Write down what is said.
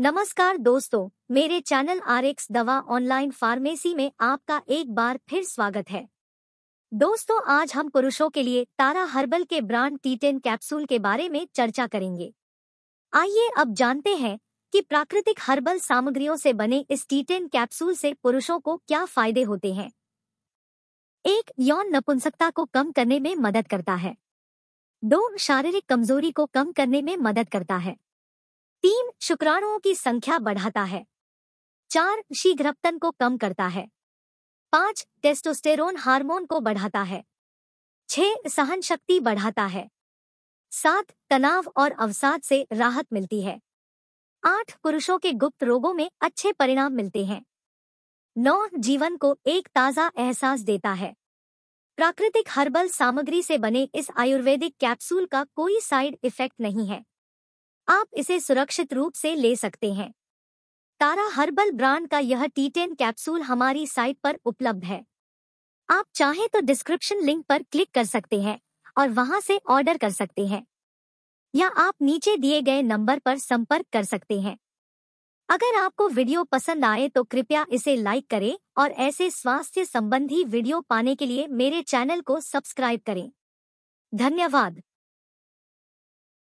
नमस्कार दोस्तों मेरे channel R Dawa online pharmacy में आपका एक बार फिर स्वागत है दोस्तों आज हम पुरुषों के लिए तारा हर्बल के ब्रांड टीटेन कैप्सूल के बारे में चर्चा करेंगे आइए अब जानते हैं कि प्राकृतिक हर्बल सामग्रियों से बने इस टीटेन कैप्सूल से पुरुषों को क्या फायदे होते हैं एक यौन नपुंसकता को कम करने में मदद करता है दो शारीरिक कमजोरी को कम करने में मदद करता है तीन शुक्राणुओं की संख्या बढ़ाता है चार शीघ्रपतन को कम करता है पांच टेस्टोस्टेरोन हार्मोन को बढ़ाता है छह सहन शक्ति बढ़ाता है सात तनाव और अवसाद से राहत मिलती है आठ पुरुषों के गुप्त रोगों में अच्छे परिणाम मिलते हैं नौ जीवन को एक ताज़ा एहसास देता है प्राकृतिक हर्बल सामग्री से बने इस आयुर्वेदिक कैप्सूल का कोई साइड इफेक्ट नहीं है आप इसे सुरक्षित रूप से ले सकते हैं तारा हर्बल ब्रांड का यह टी टेन कैप्सूल हमारी साइट पर उपलब्ध है आप चाहें तो डिस्क्रिप्शन लिंक पर क्लिक कर सकते हैं और वहां से ऑर्डर कर सकते हैं या आप नीचे दिए गए नंबर पर संपर्क कर सकते हैं अगर आपको वीडियो पसंद आए तो कृपया इसे लाइक करें और ऐसे स्वास्थ्य संबंधी वीडियो पाने के लिए मेरे चैनल को सब्सक्राइब करें धन्यवाद